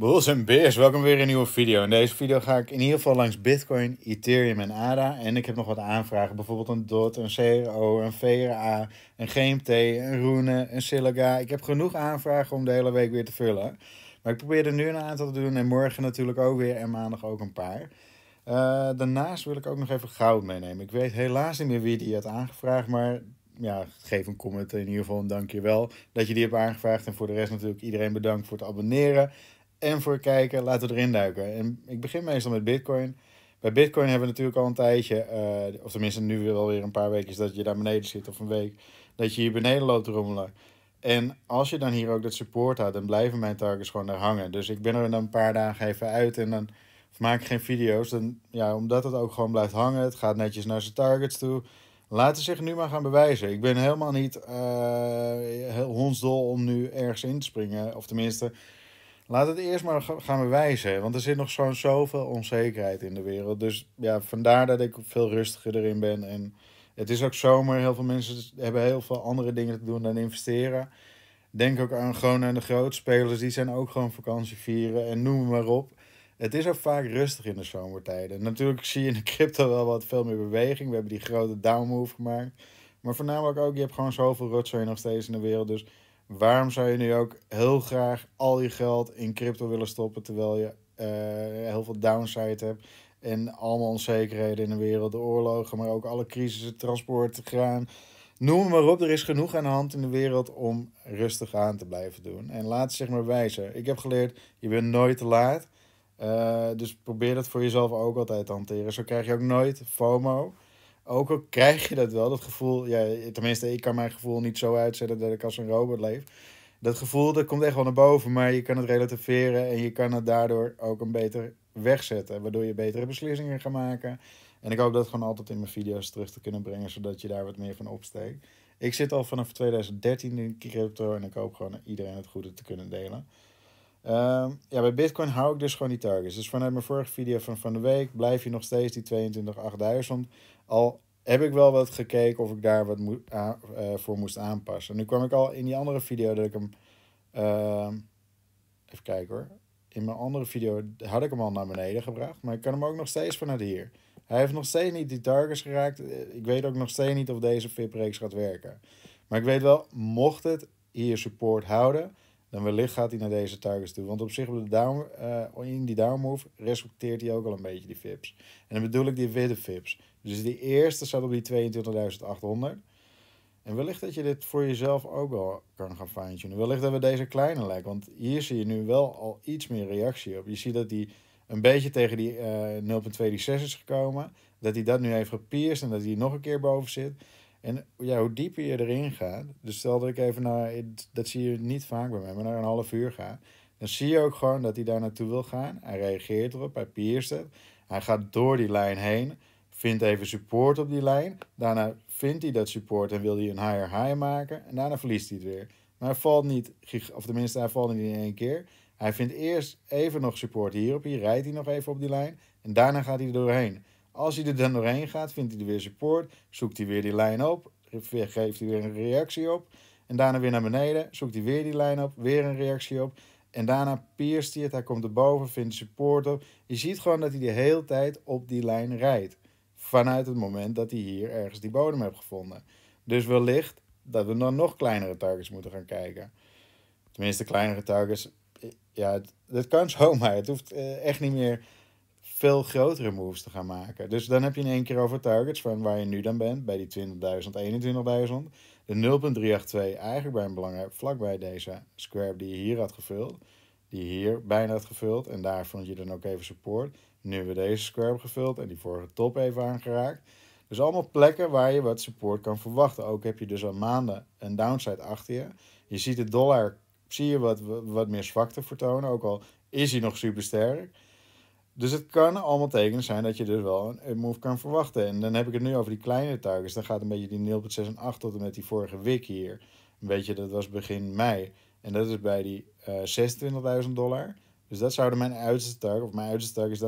Bulls en Beers, welkom weer in een nieuwe video. In deze video ga ik in ieder geval langs Bitcoin, Ethereum en ADA. En ik heb nog wat aanvragen, bijvoorbeeld een DOT, een CRO, een VRA, een GMT, een Rune een Silica. Ik heb genoeg aanvragen om de hele week weer te vullen. Maar ik probeer er nu een aantal te doen en morgen natuurlijk ook weer en maandag ook een paar. Eh, daarnaast wil ik ook nog even goud meenemen. Ik weet helaas niet meer wie die had aangevraagd, maar ja, geef een comment in ieder geval een dankjewel dat je die hebt aangevraagd. En voor de rest natuurlijk iedereen bedankt voor het abonneren en voor kijken. Laten we erin duiken. En ik begin meestal met Bitcoin. Bij Bitcoin hebben we natuurlijk al een tijdje, eh, of tenminste nu wel weer een paar weken, dat je daar beneden zit of een week, dat je hier beneden loopt rommelen. En als je dan hier ook dat support had, dan blijven mijn targets gewoon daar hangen. Dus ik ben er dan een paar dagen even uit en dan maak ik geen video's. Dan, ja, omdat het ook gewoon blijft hangen, het gaat netjes naar zijn targets toe. Laten zich nu maar gaan bewijzen. Ik ben helemaal niet uh, heel hondsdol om nu ergens in te springen. Of tenminste, Laat het eerst maar gaan bewijzen. Want er zit nog zo'n zoveel onzekerheid in de wereld. Dus ja, vandaar dat ik veel rustiger erin ben. En het is ook zomer. Heel veel mensen hebben heel veel andere dingen te doen dan investeren. Denk ook aan, gewoon aan de grootspelers. Die zijn ook gewoon vakantie vieren en noem maar op. Het is ook vaak rustig in de zomertijden. Natuurlijk zie je in de crypto wel wat veel meer beweging. We hebben die grote down-move gemaakt. Maar voornamelijk ook, je hebt gewoon zoveel rotzooi nog steeds in de wereld. Dus Waarom zou je nu ook heel graag al je geld in crypto willen stoppen terwijl je eh, heel veel downside hebt en allemaal onzekerheden in de wereld, de oorlogen, maar ook alle crisissen, transport, graan. Noem maar op, er is genoeg aan de hand in de wereld om rustig aan te blijven doen. En laat zich maar wijzen. Ik heb geleerd, je bent nooit te laat. Eh, dus probeer dat voor jezelf ook altijd te hanteren. Zo krijg je ook nooit FOMO. Ook al krijg je dat wel, dat gevoel. Ja, tenminste, ik kan mijn gevoel niet zo uitzetten dat ik als een robot leef. Dat gevoel dat komt echt wel naar boven, maar je kan het relativeren en je kan het daardoor ook een beter wegzetten. Waardoor je betere beslissingen gaat maken. En ik hoop dat gewoon altijd in mijn video's terug te kunnen brengen, zodat je daar wat meer van opsteekt. Ik zit al vanaf 2013 in crypto en ik hoop gewoon iedereen het goede te kunnen delen. Ehm, ja, bij Bitcoin hou ik dus gewoon die targets. Dus vanuit mijn vorige video van van de week blijf je nog steeds die 22.800. Al heb ik wel wat gekeken of ik daar wat moet, eh, voor moest aanpassen. Nu kwam ik al in die andere video dat ik hem... Ehm, even kijken hoor. In mijn andere video had ik hem al naar beneden gebracht. Maar ik kan hem ook nog steeds vanuit hier. Hij heeft nog steeds niet die targets geraakt. Eh, ik weet ook nog steeds niet of deze VIP-reeks gaat werken. Maar ik weet wel, mocht het hier support houden dan wellicht gaat hij naar deze targets toe. Want op zich, op de down, eh, in die down move, respecteert hij ook al een beetje die fips. En dan bedoel ik die witte fips. Dus die eerste staat op die 22.800. En wellicht dat je dit voor jezelf ook wel kan gaan fine-tunen. Wellicht dat we deze kleine lijken. Want hier zie je nu wel al iets meer reactie op. Je ziet dat die een beetje tegen die uh, eh, 6 is gekomen. Dat hij dat nu heeft gepierst en dat hij nog een keer boven zit. En ja, hoe dieper je erin gaat, dus stel dat ik even naar, dat zie je niet vaak bij mij, maar naar een half uur ga, dan zie je ook gewoon dat hij daar naartoe wil gaan. Hij reageert erop, hij pierst het, hij gaat door die lijn heen, vindt even support op die lijn, daarna vindt hij dat support en wil hij een higher high maken en daarna verliest hij het weer. Maar hij valt niet, of tenminste hij valt niet in één keer. Hij vindt eerst even nog support hierop, hier rijdt hij nog even op die lijn en daarna gaat hij er doorheen. Als hij er dan doorheen gaat, vindt hij er weer support, zoekt hij weer die lijn op, geeft hij weer een reactie op. En daarna weer naar beneden, zoekt hij weer die lijn op, weer een reactie op. En daarna pierst hij het, hij komt erboven, vindt support op. Je ziet gewoon dat hij de hele tijd op die lijn rijdt. Vanuit het moment dat hij hier ergens die bodem heeft gevonden. Dus wellicht dat we dan nog kleinere targets moeten gaan kijken. Tenminste, kleinere targets. Ja, dat kan zomaar. Het hoeft eh, echt niet meer veel grotere moves te gaan maken. Dus dan heb je in één keer over targets van waar je nu dan bent, bij die 20.000, 21.000. De 0.382 eigenlijk bij een belangrijk, vlakbij deze square die je hier had gevuld, die hier bijna had gevuld en daar vond je dan ook even support. Nu hebben we deze square gevuld en die vorige top even aangeraakt. Dus allemaal plekken waar je wat support kan verwachten. Ook heb je dus al maanden een downside achter je. Je ziet de dollar, zie je wat, wat meer zwakte vertonen, ook al is hij nog super sterk. Dus het kan allemaal tekenen zijn dat je dus wel een move kan verwachten. En dan heb ik het nu over die kleine targets. Dan gaat een beetje die 0.6 en 8 tot en met die vorige week hier. Een beetje, dat was begin mei. En dat is bij die 26.000 eh, dollar. Dus dat zouden mijn uiterste target, of mijn uiterste target is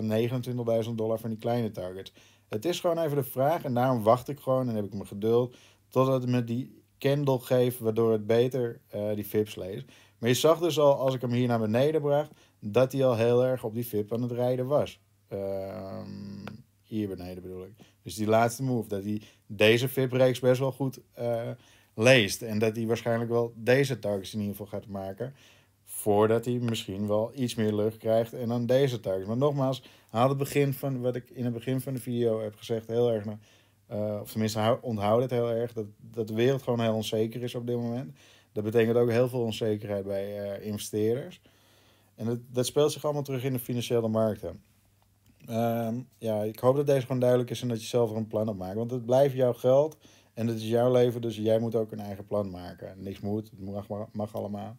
dan 29.000 dollar van die kleine targets Het is gewoon even de vraag en daarom wacht ik gewoon en heb ik me geduld totdat het me die candle geeft waardoor het beter eh, die vips leest. Maar je zag dus al, als ik hem hier naar beneden bracht, dat hij al heel erg op die VIP aan het rijden was. Ehm, hier beneden bedoel ik. Dus die laatste move, dat hij deze VIP-reeks best wel goed eh, leest. En dat hij waarschijnlijk wel deze targets in ieder geval gaat maken. Voordat hij misschien wel iets meer lucht krijgt en dan deze targets. Maar nogmaals, haal het begin van wat ik in het begin van de video heb gezegd heel erg naar. Eh, of tenminste, onthoud het heel erg. Dat, dat de wereld gewoon heel onzeker is op dit moment. Dat betekent ook heel veel onzekerheid bij eh, investeerders. En dat, speelt zich allemaal terug in de financiële markten. Ehm, ja, ik hoop dat deze gewoon duidelijk is en dat je zelf er een plan op maakt. Want het blijft jouw geld en het is jouw leven, dus jij moet ook een eigen plan maken. Niks moet, het mag, allemaal.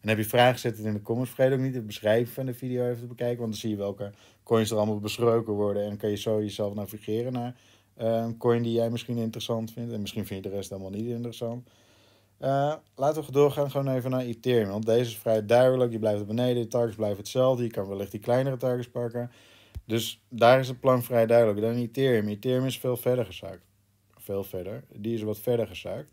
En heb je vragen, zet het in de comments. Vergeet ook niet de beschrijving van de video even te bekijken, want dan zie je welke coins er allemaal besproken worden. En dan kan je zo jezelf navigeren naar een ehm, coin die jij misschien interessant vindt. En misschien vind je de rest helemaal niet interessant. Uh, laten we doorgaan gewoon even naar Ethereum. Want deze is vrij duidelijk. Je blijft beneden, de targets blijven hetzelfde. Je kan wellicht die kleinere targets pakken. Dus daar is het plan vrij duidelijk. Dan Ethereum. Ethereum is veel verder gezaakt. Veel verder. Die is wat verder gezaakt.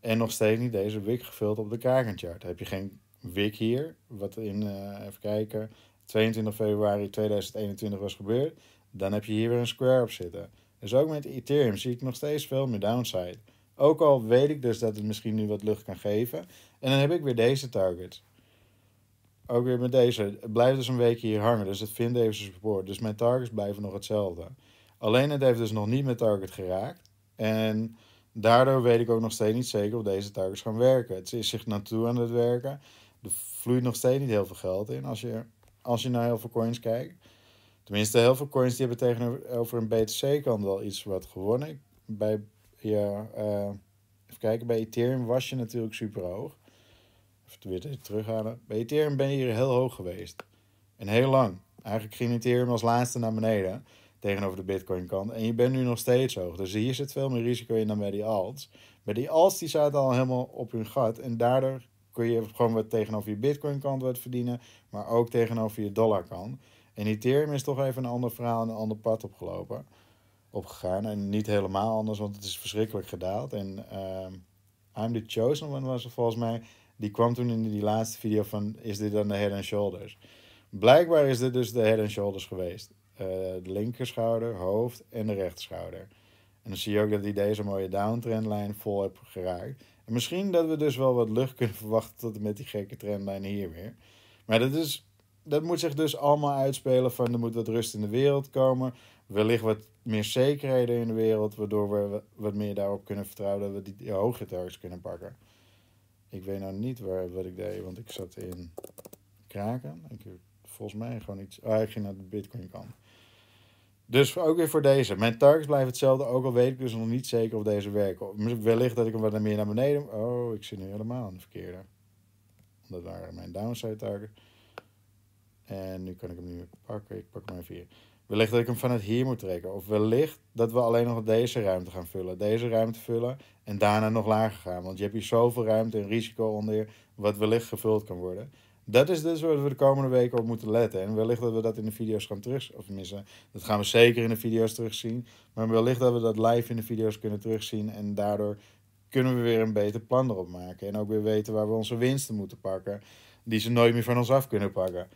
En nog steeds niet deze wik gevuld op de kakenchart. Heb je geen WIK hier, wat in, eh, even kijken, 22 februari 2021 was gebeurd, dan heb je hier weer een square op zitten. Dus ook met Ethereum zie ik nog steeds veel meer downside. Ook al weet ik dus dat het misschien nu wat lucht kan geven. En dan heb ik weer deze target. Ook weer met deze. Het blijft dus een weekje hier hangen. Dus het vindt even zijn support. Dus mijn targets blijven nog hetzelfde. Alleen het heeft dus nog niet mijn target geraakt. En daardoor weet ik ook nog steeds niet zeker of deze targets gaan werken. Het is zich naartoe aan het werken. Er vloeit nog steeds niet heel veel geld in als je, als je naar heel veel coins kijkt. Tenminste, heel veel coins die hebben tegenover een BTC-kant wel iets wat gewonnen. Bij ja eh, even kijken, bij Ethereum was je natuurlijk super hoog. Even weer terughalen. Bij Ethereum ben je hier heel hoog geweest. En heel lang. Eigenlijk ging Ethereum als laatste naar beneden tegenover de Bitcoin kant. En je bent nu nog steeds hoog. Dus hier zit veel meer risico in dan bij die alts. Bij die alts die zaten al helemaal op hun gat. En daardoor kun je gewoon tegenover je Bitcoin kant wat verdienen. Maar ook tegenover je dollar kant. En Ethereum is toch even een ander verhaal en een ander pad opgelopen opgegaan. En niet helemaal anders, want het is verschrikkelijk gedaald. En ehm, I'm the Chosen One was er volgens mij. Die kwam toen in die laatste video van, is dit dan de Head and Shoulders? Blijkbaar is dit dus de Head and Shoulders geweest. Eh, de linkerschouder, hoofd en de rechterschouder. En dan zie je ook dat hij deze mooie downtrendlijn vol heeft geraakt. En misschien dat we dus wel wat lucht kunnen verwachten tot met die gekke trendlijn hier weer. Maar dat, is, dat moet zich dus allemaal uitspelen van er moet wat rust in de wereld komen wellicht wat meer zekerheden in de wereld, waardoor we wat meer daarop kunnen vertrouwen dat we die, hoge targets kunnen pakken. Ik weet nou niet waar, wat ik deed, want ik zat in Kraken. Ik, volgens mij gewoon iets. Ah, ik ging naar de Bitcoin kant. Dus ook weer voor deze. Mijn targets blijven hetzelfde, ook al weet ik dus nog niet zeker of deze werken. Wellicht dat ik hem wat meer naar beneden. Oh, ik zit nu helemaal aan de verkeerde. Dat waren mijn downside targets. En nu kan ik hem niet pakken. Ik pak hem even Wellicht dat ik hem vanuit hier moet trekken. Of wellicht dat we alleen nog deze ruimte gaan vullen. Deze ruimte vullen en daarna nog lager gaan. Want je hebt hier zoveel ruimte en risico onder wat wellicht gevuld kan worden. Dat is dus waar we de komende weken op moeten letten. En wellicht dat we dat in de video's gaan terug... Of missen. dat gaan we zeker in de video's terugzien. Maar wellicht dat we dat live in de video's kunnen terugzien. En daardoor kunnen we weer een beter plan erop maken. En ook weer weten waar we onze winsten moeten pakken. Die ze nooit meer van ons af kunnen pakken.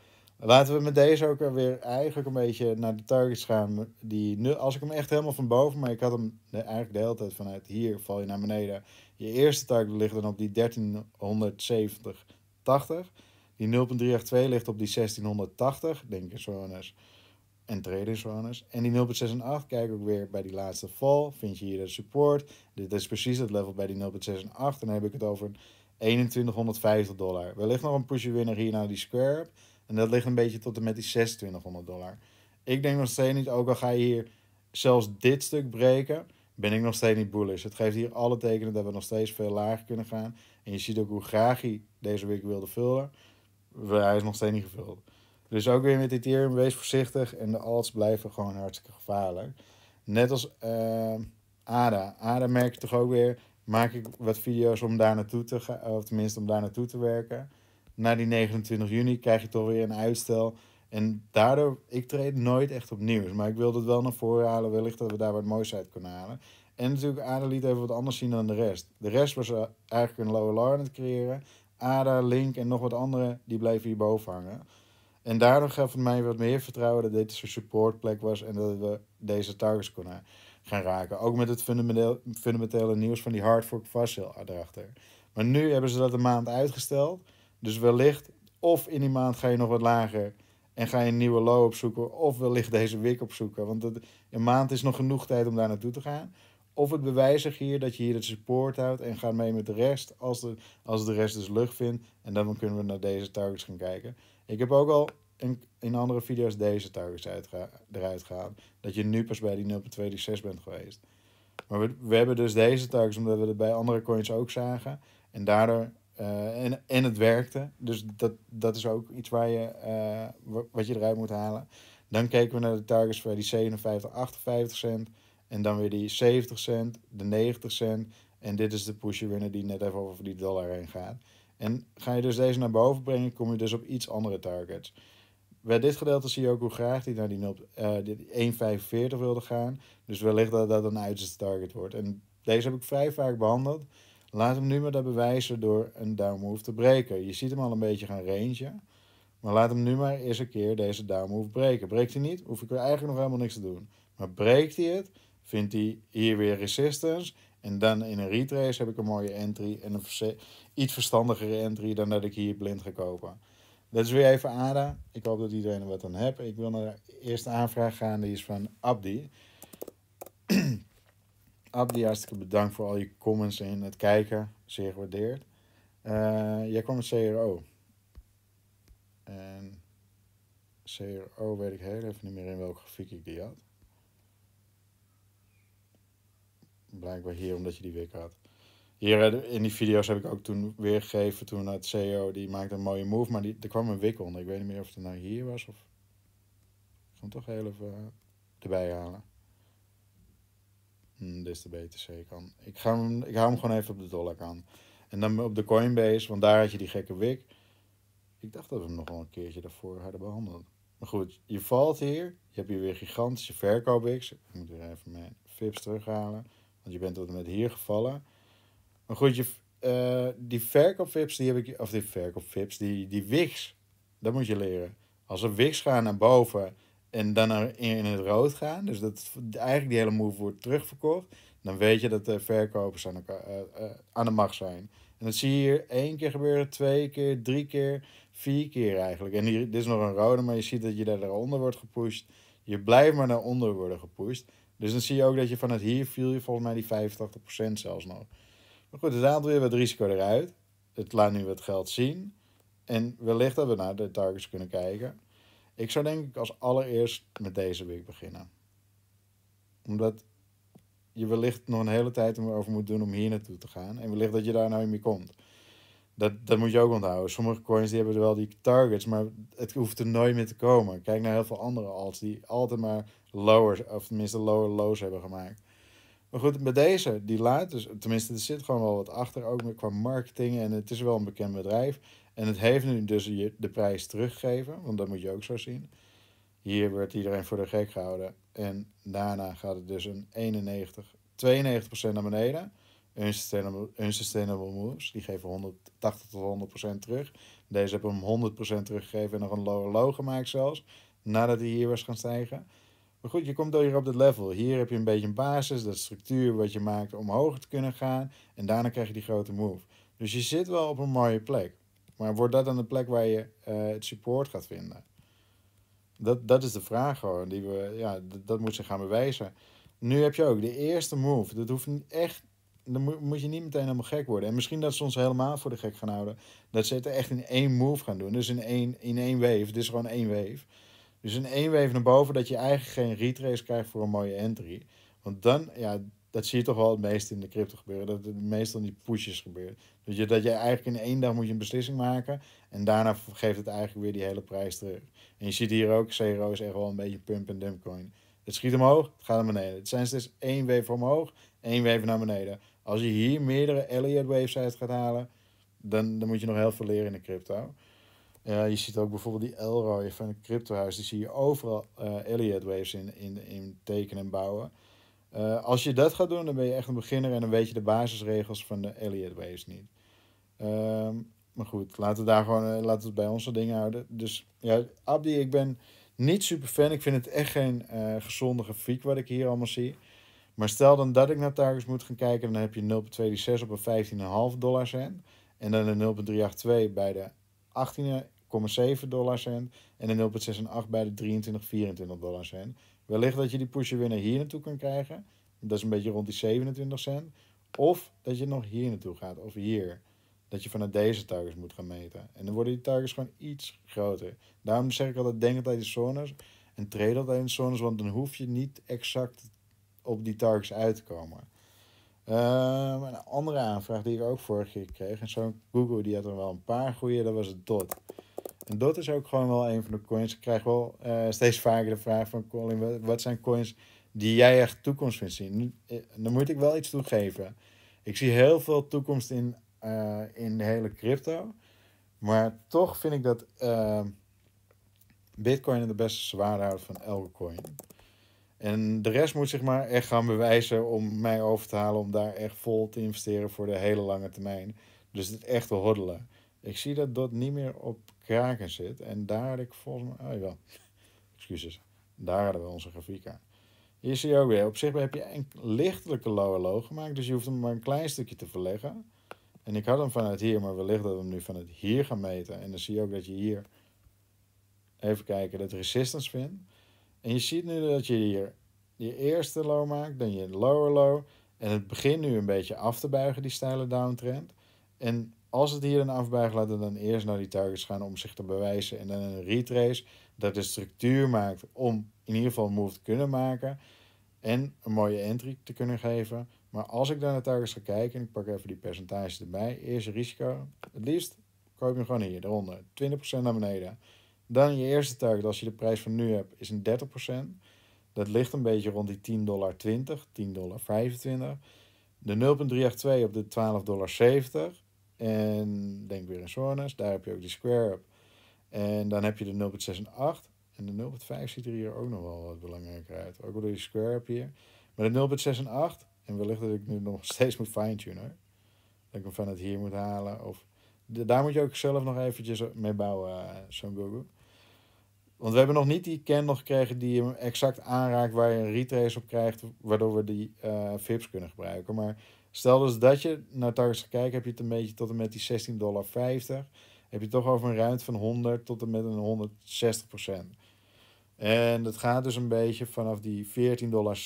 Laten we met deze ook weer eigenlijk een beetje naar de targets gaan. Die, als ik hem echt helemaal van boven, maar ik had hem eigenlijk de hele tijd vanuit hier val je naar beneden. Je eerste target ligt dan op die 1370, 80. Die 0.382 ligt op die 1680, denk ik zones. En trading zones. En die 0.68, kijk ook weer bij die laatste val. Vind je hier de support. Dit is precies het level bij die 0.68. dan heb ik het over 2150 dollar. Wellicht nog een push winner hier naar die square en dat ligt een beetje tot en met die 2600 dollar. Ik denk nog steeds niet, ook al ga je hier zelfs dit stuk breken, ben ik nog steeds niet bullish. Het geeft hier alle tekenen dat we nog steeds veel lager kunnen gaan. En je ziet ook hoe graag hij deze week wilde vullen. Hij is nog steeds niet gevuld. Dus ook weer met Ethereum, wees voorzichtig. En de alts blijven gewoon hartstikke gevaarlijk. Net als ehm, ADA. ADA merk je toch ook weer, maak ik wat video's om daar naartoe te gaan. Of tenminste om daar naartoe te werken na die 29 juni krijg je toch weer een uitstel. En daardoor, ik treed nooit echt op nieuws. Maar ik wilde het wel naar voren halen. Wellicht dat we daar wat moois uit kunnen halen. En natuurlijk, Ada liet even wat anders zien dan de rest. De rest was eh, eigenlijk een low line aan het creëren. Ada, Link en nog wat anderen, die bleven hierboven hangen. En daardoor gaf het mij wat meer vertrouwen dat dit een supportplek was en dat we deze targets konden gaan raken. Ook met het fundamentele, nieuws van die hard fork erachter. Maar nu hebben ze dat een maand uitgesteld. Dus wellicht, of in die maand ga je nog wat lager en ga je een nieuwe low opzoeken, of wellicht deze week opzoeken. Want het, een maand is nog genoeg tijd om daar naartoe te gaan. Of het bewijzigt hier dat je hier het support houdt en gaat mee met de rest, als de, als de rest dus lucht vindt. En dan kunnen we naar deze targets gaan kijken. Ik heb ook al in, in andere video's deze targets eruit gehaald. Dat je nu pas bij die 0,26 bent geweest. Maar we, we hebben dus deze targets omdat we het bij andere coins ook zagen. En daardoor eh, en, en het werkte. Dus dat, dat is ook iets waar je, eh, wat je eruit moet halen. Dan keken we naar de targets voor die 57, 58 cent. En dan weer die 70 cent, de 90 cent. En dit is de pusher winner die net even over die dollar heen gaat. En ga je dus deze naar boven brengen, kom je dus op iets andere targets. Bij dit gedeelte zie je ook hoe graag die naar die, eh, die 1,45 wilde gaan. Dus wellicht dat dat een uiterste target wordt. En deze heb ik vrij vaak behandeld. Laat hem nu maar dat bewijzen door een move te breken. Je ziet hem al een beetje gaan rangen. Maar laat hem nu maar eens een keer deze move breken. Breekt hij niet, hoef ik er eigenlijk nog helemaal niks te doen. Maar breekt hij het, vindt hij hier weer resistance. En dan in een retrace heb ik een mooie entry. En een iets verstandigere entry dan dat ik hier blind ga kopen. Dat is weer even ADA. Ik hoop dat iedereen er wat aan heeft. Ik wil naar de eerste aanvraag gaan. Die is van Abdi. Abdi, hartstikke bedankt voor al je comments en het kijken. Zeer gewaardeerd. Eh, jij kwam met CRO. En CRO weet ik heel even niet meer in welke grafiek ik die had. Blijkbaar hier, omdat je die weer had. Hier eh, in die video's heb ik ook toen weergegeven toen het CEO, die maakte een mooie move, maar die, er kwam een wik onder. Ik weet niet meer of het nou hier was of... Ik toch heel even eh, erbij halen. Hm, des te beter zeker. Ik, ga hem, ik hou hem gewoon even op de dollar aan. En dan op de Coinbase, want daar had je die gekke wik. Ik dacht dat we hem nog wel een keertje daarvoor hadden behandeld. Maar goed, je valt hier. Je hebt hier weer gigantische verkoopwix. Ik moet weer even mijn VIPs terughalen. Want je bent tot en met hier gevallen. Maar goed, je, uh, die verkoopfips, die heb ik, of die verkoopfips, die, die wigs, dat moet je leren. Als er wigs gaan naar boven en dan in het rood gaan. Dus dat eigenlijk die hele move wordt terugverkocht. Dan weet je dat de verkopers aan, elkaar, eh, eh, aan de macht zijn. En dat zie je hier één keer gebeuren, twee keer, drie keer, vier keer eigenlijk. En hier, dit is nog een rode, maar je ziet dat je daar daaronder wordt gepusht. Je blijft maar naar onder worden gepusht. Dus dan zie je ook dat je vanuit hier viel je volgens mij die 85% zelfs nog. Maar goed, het haalt weer wat risico eruit. Het laat nu wat geld zien. En wellicht dat we naar de targets kunnen kijken. Ik zou denk ik als allereerst met deze week beginnen. Omdat je wellicht nog een hele tijd over moet doen om hier naartoe te gaan. En wellicht dat je daar nou niet meer komt. Dat, dat moet je ook onthouden. Sommige coins die hebben wel die targets, maar het hoeft er nooit meer te komen. Kijk naar heel veel andere alts die altijd maar lowers, of tenminste lower lows hebben gemaakt. Maar goed, met deze, die laat, dus tenminste er zit gewoon wel wat achter, ook qua marketing. En het is wel een bekend bedrijf. En het heeft nu dus de prijs teruggegeven, want dat moet je ook zo zien. Hier werd iedereen voor de gek gehouden. En daarna gaat het dus een 91, 92% naar beneden. Unsustainable, unsustainable moves, die geven 180 tot 100% terug. Deze hebben hem 100% teruggegeven en nog een low low gemaakt zelfs. Nadat hij hier was gaan stijgen. Maar goed, je komt door hier op dit level. Hier heb je een beetje een basis, dat structuur wat je maakt om hoger te kunnen gaan. En daarna krijg je die grote move. Dus je zit wel op een mooie plek. Maar wordt dat dan de plek waar je eh, het support gaat vinden? Dat, dat is de vraag gewoon. Die we, ja, dat, dat moet zich gaan bewijzen. Nu heb je ook de eerste move. Dat hoeft niet echt. Dan moet je niet meteen helemaal gek worden. En misschien dat ze ons helemaal voor de gek gaan houden. Dat ze het echt in één move gaan doen. Dus in één, in één wave. Het is gewoon één wave. Dus in één wave naar boven dat je eigenlijk geen retrace krijgt voor een mooie entry. Want dan, ja, dat zie je toch wel het meeste in de crypto gebeuren. Dat het meestal in die pushes gebeurt. Dat je, dat je eigenlijk in één dag moet je een beslissing maken. En daarna geeft het eigenlijk weer die hele prijs terug. En je ziet hier ook, CRO is echt wel een beetje pump en dump coin. Het schiet omhoog, het gaat naar beneden. Het zijn steeds één wave omhoog, één wave naar beneden. Als je hier meerdere Elliott waves uit gaat halen, dan, dan moet je nog heel veel leren in de crypto. Uh, je ziet ook bijvoorbeeld die Elroy van het cryptohuis. Die zie je overal uh, Elliott waves in, in, in tekenen en bouwen. Eh, als je dat gaat doen, dan ben je echt een beginner en dan weet je de basisregels van de Elliott Waves niet. Ehm, maar goed, laten we daar gewoon eh, laten we het bij onze dingen houden. Dus ja, Abdi, ik ben niet super fan. Ik vind het echt geen uh, gezonde grafiek wat ik hier allemaal zie. Maar stel dan dat ik naar Targets moet gaan kijken, dan heb je 0,26 op een 15,5 dollar cent. En dan een 0,382 bij de 18,7 dollar cent. En een 0,68 bij de 23,24 dollar cent. Wellicht dat je die pusher weer hier naartoe kan krijgen. Dat is een beetje rond die 27 cent. Of dat je nog hier naartoe gaat, of hier. Dat je vanuit deze targets moet gaan meten. En dan worden die targets gewoon iets groter. Daarom zeg ik altijd, denk altijd in zones. En trade altijd in zones, want dan hoef je niet exact op die targets uit te komen. Ehm, een andere aanvraag die ik ook vorige keer kreeg, en zo'n Google die had er wel een paar goede, dat was het DOT. En dat is ook gewoon wel een van de coins. Ik krijg wel eh, steeds vaker de vraag van Colin, wat, zijn coins die jij echt toekomst vindt zien? Eh, dan moet ik wel iets toegeven. Ik zie heel veel toekomst in, eh, in de hele crypto. Maar toch vind ik dat Bitcoin de beste houdt van elke coin. En de rest moet zich maar echt gaan bewijzen om mij over te halen om daar echt vol te investeren voor de hele lange termijn. Dus het echte hoddelen. Ik zie dat dat niet meer op kraken zit. En daar had ik volgens mij... Oh ja, excuses. Daar hadden we onze grafiek aan. Hier zie je ook weer. Op zich heb je een lichtelijke lower low gemaakt. Dus je hoeft hem maar een klein stukje te verleggen. En ik had hem vanuit hier, maar wellicht dat we hem nu vanuit hier gaan meten. En dan zie je ook dat je hier... Even kijken, dat resistance vindt. En je ziet nu dat je hier je eerste low maakt, dan je lower low. En het begint nu een beetje af te buigen, die steile downtrend. En als het hier een voorbij gaat dan eerst naar die targets gaan om zich te bewijzen. En dan een retrace dat de structuur maakt om in ieder geval een move te kunnen maken. En een mooie entry te kunnen geven. Maar als ik naar de targets ga kijken, en ik pak even die percentages erbij. eerste risico, het liefst koop je gewoon hier, eronder. 20% naar beneden. Dan je eerste target, als je de prijs van nu hebt, is een 30%. Dat ligt een beetje rond die 10,20, dollar dollar De 0,382 op de 12,70 dollar en denk weer in zones. Daar heb je ook die square up. En dan heb je de 0,6 en 8. En de 0,5 ziet er hier ook nog wel wat belangrijker uit. Ook door die square up hier. Maar de 0,6 en 8. En wellicht dat ik nu nog steeds moet fine-tunen. Dat ik hem van het hier moet halen. Of daar moet je ook zelf nog eventjes mee bouwen, eh, zo'n Google. Want we hebben nog niet die ken nog gekregen die hem exact aanraakt waar je een retrace op krijgt, waardoor we die uh, eh, VIPs kunnen gebruiken. Maar Stel dus dat je naar targets gaat kijken, heb je het een beetje tot en met die 16,50 dollar. Heb je toch over een ruimte van 100 tot en met een 160 procent. En dat gaat dus een beetje vanaf die 14,60 dollar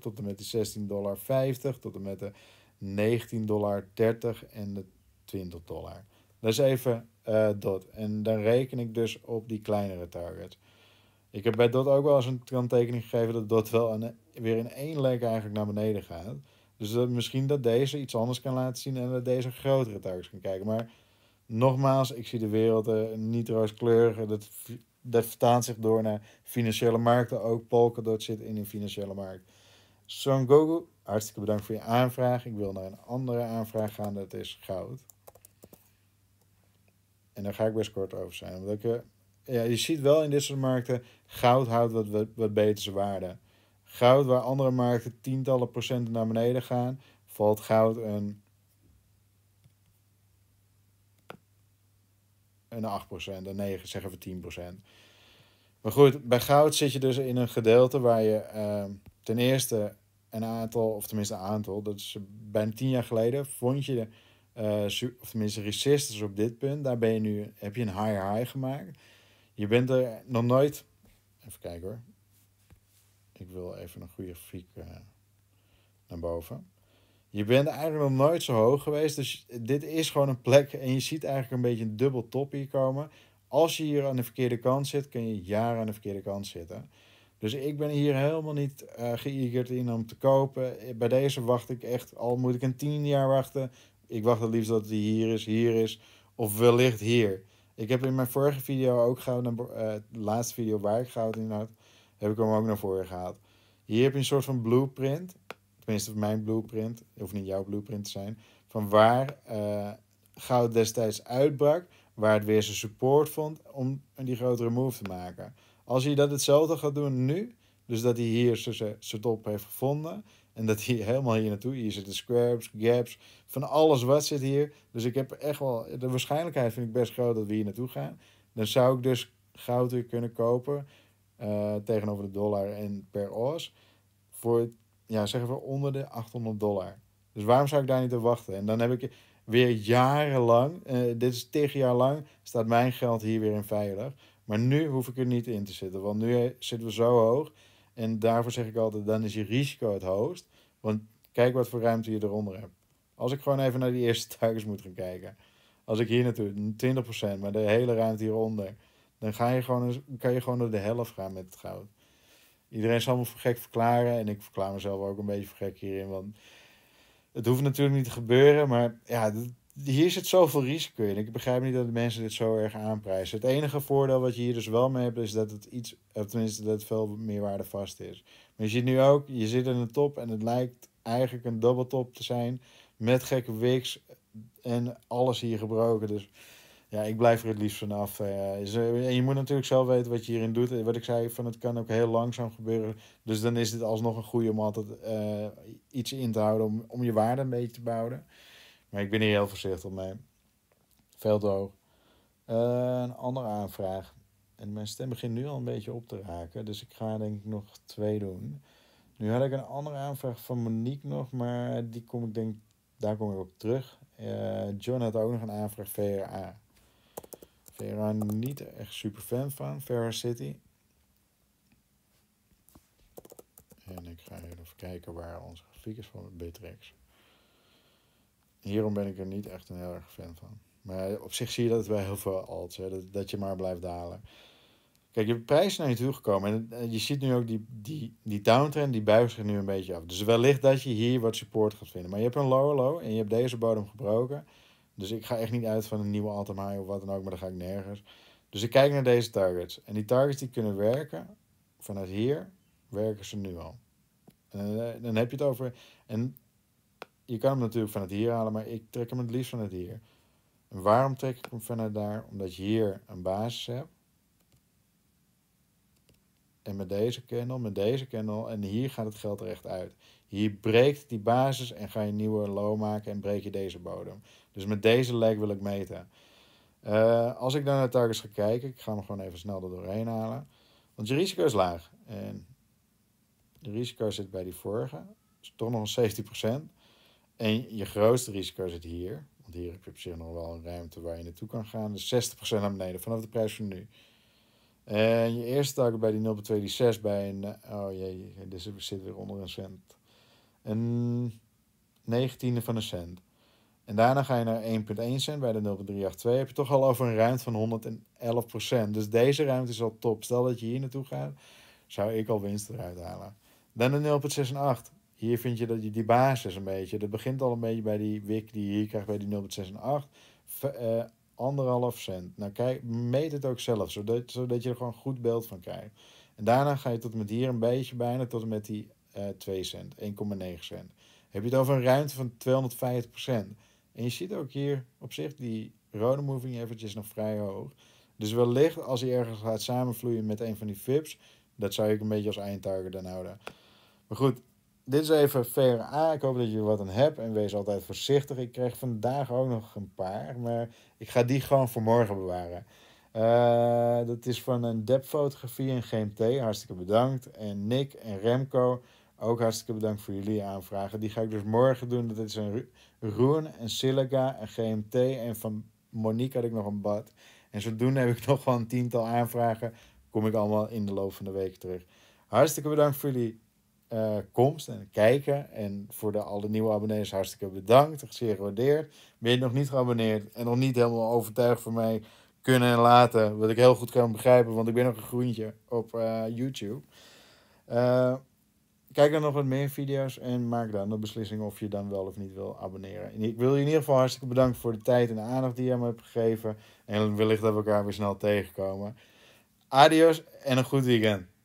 tot en met die 16,50 dollar, tot en met de 19,30 dollar en de 20 dollar. Dat is even uh, eh, DOT. En dan reken ik dus op die kleinere targets. Ik heb bij DOT ook wel eens een kanttekening gegeven dat DOT wel e- weer in één leg eigenlijk naar beneden gaat. Dus misschien dat deze iets anders kan laten zien en dat deze grotere targets kan kijken. Maar nogmaals, ik zie de wereld uh, niet rooskleurig. Dat, dat vertaalt zich door naar financiële markten. Ook Polkadot zit in een financiële markt. Son Goku, hartstikke bedankt voor je aanvraag. Ik wil naar een andere aanvraag gaan, dat is goud. En daar ga ik best kort over zijn. Omdat ik, eh, ja, je ziet wel in dit soort markten, goud houdt wat, wat, wat betere waarde. Goud, waar andere markten tientallen procenten naar beneden gaan, valt goud een, een 8%, een 9, zeggen we 10%. Maar goed, bij goud zit je dus in een gedeelte waar je ehm, ten eerste een aantal, of tenminste een aantal, dat is bijna tien jaar geleden, vond je, uh, of tenminste resistance op dit punt, daar ben je nu, heb je een higher high gemaakt. Je bent er nog nooit, even kijken hoor, ik wil even een goede grafiek eh, naar boven. Je bent eigenlijk nog nooit zo hoog geweest. Dus dit is gewoon een plek. En je ziet eigenlijk een beetje een dubbel top hier komen. Als je hier aan de verkeerde kant zit, kun je jaren aan de verkeerde kant zitten. Dus ik ben hier helemaal niet uh, in om te kopen. Eh, bij deze wacht ik echt, al moet ik een tien jaar wachten. Ik wacht het liefst dat hij hier is, hier is. Of wellicht hier. Ik heb in mijn vorige video ook goud, de laatste video waar ik goud in had, heb ik hem ook naar voren gehaald. Hier heb je een soort van blueprint, tenminste mijn blueprint, of niet jouw blueprint te zijn, van waar eh, goud destijds uitbrak, waar het weer zijn support vond om die grotere move te maken. Als hij dat hetzelfde gaat doen nu, dus dat hij hier zijn top heeft gevonden, en dat hij helemaal hier naartoe. Hier zitten squares, gaps, van alles wat zit hier. Dus ik heb echt wel. De waarschijnlijkheid vind ik best groot dat we hier naartoe gaan. Dan zou ik dus goud weer kunnen kopen. Eh, tegenover de dollar en per os voor, ja, zeggen we onder de 800 dollar. Dus waarom zou ik daar niet op wachten? En dan heb ik weer jarenlang, eh, dit is tegen jaar lang, staat mijn geld hier weer in veilig. Maar nu hoef ik er niet in te zitten, want nu eh, zitten we zo hoog. En daarvoor zeg ik altijd, dan is je risico het hoogst. Want kijk wat voor ruimte je eronder hebt. Als ik gewoon even naar die eerste tuigers moet gaan kijken. Als ik hier naartoe, 20%, maar de hele ruimte hieronder. Dan ga je gewoon, kan je gewoon naar de helft gaan met het goud. Iedereen zal me voor gek verklaren. En ik verklaar mezelf ook een beetje voor gek hierin. Want het hoeft natuurlijk niet te gebeuren. Maar ja, hier zit zoveel risico in. Ik begrijp niet dat de mensen dit zo erg aanprijzen. Het enige voordeel wat je hier dus wel mee hebt, is dat het iets, of tenminste dat het veel meerwaarde vast is. Maar je ziet nu ook, je zit in een top en het lijkt eigenlijk een dubbeltop te zijn met gekke wigs en alles hier gebroken. Dus ja, ik blijf er het liefst vanaf. Eh. en je moet natuurlijk zelf weten wat je hierin doet. Eh, wat ik zei, van het kan ook heel langzaam gebeuren. Dus dan is dit alsnog een goede om altijd eh, iets in te houden om, om je waarde een beetje te bouwen. Maar ik ben hier heel voorzichtig mee. Veel te hoog. een andere aanvraag. En mijn stem begint nu al een beetje op te raken. Dus ik ga denk ik nog twee doen. Nu had ik een andere aanvraag van Monique nog. Maar die kom ik denk, daar kom ik op terug. John had ook nog een aanvraag VRA. Vera niet echt super fan van, Vera City. En ik ga even kijken waar onze grafiek is van Bittrex. Hierom ben ik er niet echt een heel erg fan van. Maar op zich zie je dat het wel heel veel alts. Hè? Dat, dat je maar blijft dalen. Kijk, je prijs is naar je toe gekomen. En eh, je ziet nu ook die, die, die downtrend, die buigt zich nu een beetje af. Dus wellicht dat je hier wat support gaat vinden. Maar je hebt een lower low en je hebt deze bodem gebroken. Dus ik ga echt niet uit van een nieuwe all of wat dan ook, maar dan ga ik nergens. Dus ik kijk naar deze targets. En die targets die kunnen werken, vanuit hier werken ze nu al. En eh, dan heb je het over. En je kan hem natuurlijk vanuit hier halen, maar ik trek hem het liefst vanuit hier. En waarom trek ik hem vanuit daar? Omdat je hier een basis hebt en met deze kennel, met deze kennel. En hier gaat het geld er echt uit. Hier breekt die basis en ga je een nieuwe low maken en breek je deze bodem. Dus met deze leg wil ik meten. Eh, als ik dan naar targets ga kijken, ik ga hem gewoon even snel er doorheen halen. Want je risico is laag. En je risico zit bij die vorige. is toch nog een 70%. En je grootste risico zit hier. Want hier heb je op zich nog wel een ruimte waar je naartoe kan gaan. Dus 60% naar beneden vanaf de prijs van nu. En je eerste stak bij die 0,26 die 6 bij een... Eh, oh jee, dit zit er onder een cent. Een negentiende van een cent. En daarna ga je naar 1,1 cent bij de 0,382. Heb je toch al over een ruimte van 111 procent. Dus deze ruimte is al top. Stel dat je hier naartoe gaat, zou ik al winst eruit halen. Dan de 0,68. Hier vind je dat je die basis een beetje. Dat begint al een beetje bij die wik die je hier krijgt bij die 0,68 anderhalf cent. Nou, kijk, meet het ook zelf, zodat, zodat je er gewoon goed beeld van krijgt. En daarna ga je tot met hier een beetje bijna tot en met die uh, eh, 2 cent, 1,9 cent. Heb je het over een ruimte van 250 procent. En je ziet ook hier op zich die rode moving is nog vrij hoog. Dus wellicht als hij ergens gaat samenvloeien met een van die VIPs, dat zou ik een beetje als eindtarget dan houden. Maar goed, dit is even VRA. Ik hoop dat je er wat aan hebt. En wees altijd voorzichtig. Ik kreeg vandaag ook nog een paar. Maar ik ga die gewoon voor morgen bewaren. Eh, dat is van een depfotografie en GMT. Hartstikke bedankt. En Nick en Remco. Ook hartstikke bedankt voor jullie aanvragen. Die ga ik dus morgen doen. Dat is een Roen en Silica en GMT. En van Monique had ik nog een bad. En zodoende heb ik nog wel een tiental aanvragen. Kom ik allemaal in de loop van de week terug. Hartstikke bedankt voor jullie eh, komst en kijken. En voor de, alle nieuwe abonnees hartstikke bedankt. Zeer gewaardeerd. Ben je nog niet geabonneerd en nog niet helemaal overtuigd van mij kunnen en laten. Wat ik heel goed kan begrijpen, want ik ben nog een groentje op eh, YouTube. Eh, kijk dan nog wat meer video's en maak dan de beslissing of je dan wel of niet wil abonneren. ik wil je in ieder geval hartstikke bedanken voor de tijd en de aandacht die je me hebt gegeven. En wellicht dat we elkaar weer snel tegenkomen. Adios en een goed weekend.